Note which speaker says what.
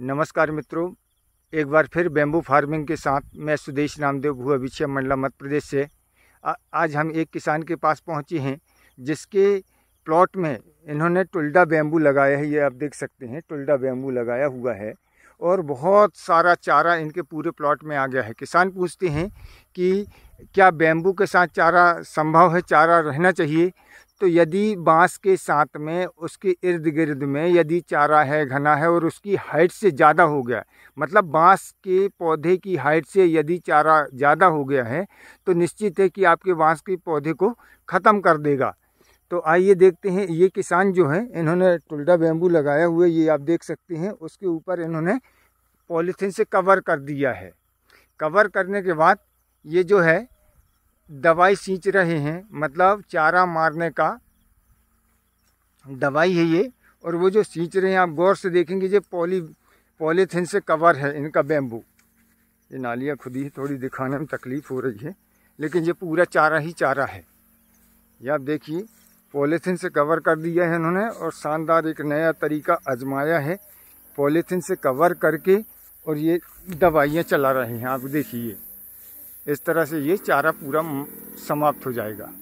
Speaker 1: नमस्कार मित्रों एक बार फिर बेम्बू फार्मिंग के साथ मैं सुदेश नामदेव भू अभिषेक मंडला मध्य प्रदेश से आ, आज हम एक किसान के पास पहुंचे हैं जिसके प्लॉट में इन्होंने टुल्डा बेम्बू लगाया है ये आप देख सकते हैं टुलडा बेम्बू लगाया हुआ है और बहुत सारा चारा इनके पूरे प्लॉट में आ गया है किसान पूछते हैं कि क्या बेम्बू के साथ चारा संभव है चारा रहना चाहिए तो यदि बांस के साथ में उसके इर्द गिर्द में यदि चारा है घना है और उसकी हाइट से ज़्यादा हो गया मतलब बांस के पौधे की हाइट से यदि चारा ज़्यादा हो गया है तो निश्चित है कि आपके बांस के पौधे को ख़त्म कर देगा तो आइए देखते हैं ये किसान जो है इन्होंने टुल्डा बेम्बू लगाया हुआ ये आप देख सकते हैं उसके ऊपर इन्होंने पॉलीथीन से कवर कर दिया है कवर करने के बाद ये जो है दवाई सींच रहे हैं मतलब चारा मारने का दवाई है ये और वो जो सींच रहे हैं आप गौर से देखेंगे ये पॉली पॉलीथीन से कवर है इनका बेम्बू ये नालियाँ खुद ही थोड़ी दिखाने में तकलीफ़ हो रही है लेकिन ये पूरा चारा ही चारा है ये आप देखिए पॉलीथीन से कवर कर दिया है इन्होंने और शानदार एक नया तरीका आजमाया है पॉलीथीन से कवर करके और ये दवाइयाँ चला रहे हैं आप देखिए इस तरह से ये चारा पूरा समाप्त हो जाएगा